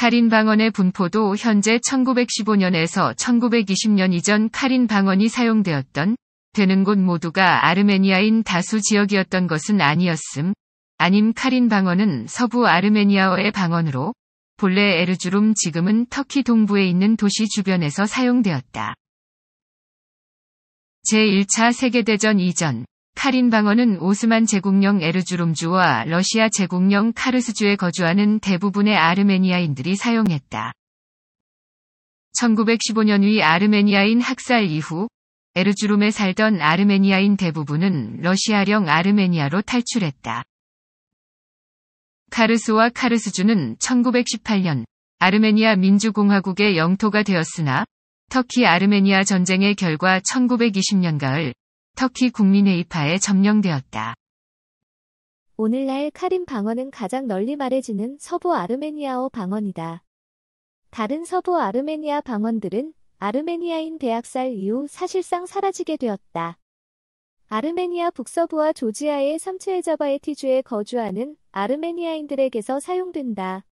카린 방언의 분포도 현재 1915년에서 1920년 이전 카린 방언이 사용되었던 되는 곳 모두가 아르메니아인 다수 지역이었던 것은 아니었음. 아님 카린 방언은 서부 아르메니아어의 방언으로 본래 에르주룸 지금은 터키 동부에 있는 도시 주변에서 사용되었다. 제1차 세계대전 이전 카린 방언은 오스만 제국령 에르주룸주와 러시아 제국령 카르스주에 거주하는 대부분의 아르메니아인들이 사용했다. 1915년 위 아르메니아인 학살 이후 에르주룸에 살던 아르메니아인 대부분은 러시아령 아르메니아로 탈출했다. 카르스와 카르스주는 1918년 아르메니아 민주공화국의 영토가 되었으나 터키 아르메니아 전쟁의 결과 1920년 가을 터키 국민의입파에 점령되었다. 오늘날 카림 방언은 가장 널리 말해지는 서부 아르메니아어 방언이다. 다른 서부 아르메니아 방언들은 아르메니아인 대학살 이후 사실상 사라지게 되었다. 아르메니아 북서부와 조지아의 삼체에자바에티주에 거주하는 아르메니아인들에게서 사용된다.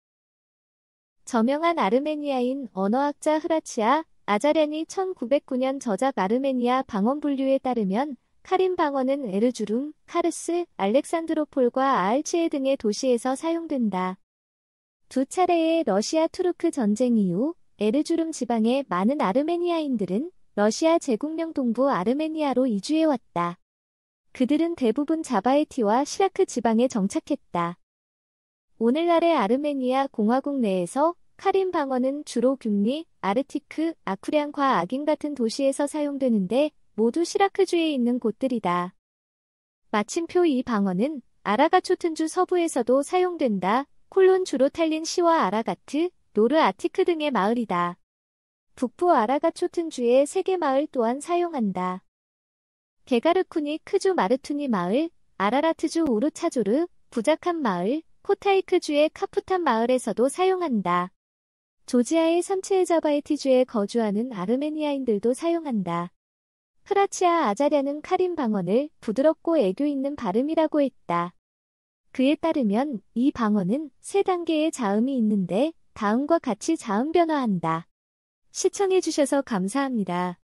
저명한 아르메니아인 언어학자 흐라치아 아자렌이 1909년 저작 아르메니아 방언 분류에 따르면 카림 방언은 에르주룸, 카르스, 알렉산드로폴과 아알치에 등의 도시에서 사용된다. 두 차례의 러시아 투르크 전쟁 이후 에르주룸 지방의 많은 아르메니아인들은 러시아 제국령 동부 아르메니아로 이주해왔다. 그들은 대부분 자바에티와 시라크 지방에 정착했다. 오늘날의 아르메니아 공화국 내에서 카린 방어는 주로 균리, 아르티크, 아쿠량과 아긴 같은 도시에서 사용되는데 모두 시라크주에 있는 곳들이다. 마침표 이 방어는 아라가초튼주 서부에서도 사용된다. 콜론 주로 탈린 시와 아라가트, 노르 아티크 등의 마을이다. 북부 아라가초튼주의 세 개 마을 또한 사용한다. 게가르쿠니 크주 마르투니 마을, 아라라트주 우르차조르, 부작한 마을, 코타이크주의 카프탄 마을에서도 사용한다. 조지아의 삼체에자바이티주에 거주하는 아르메니아인들도 사용한다. 크라치아 아자랴는 카림 방언을 부드럽고 애교 있는 발음이라고 했다. 그에 따르면 이 방언은 세 단계의 자음이 있는데 다음과 같이 자음 변화한다. 시청해주셔서 감사합니다.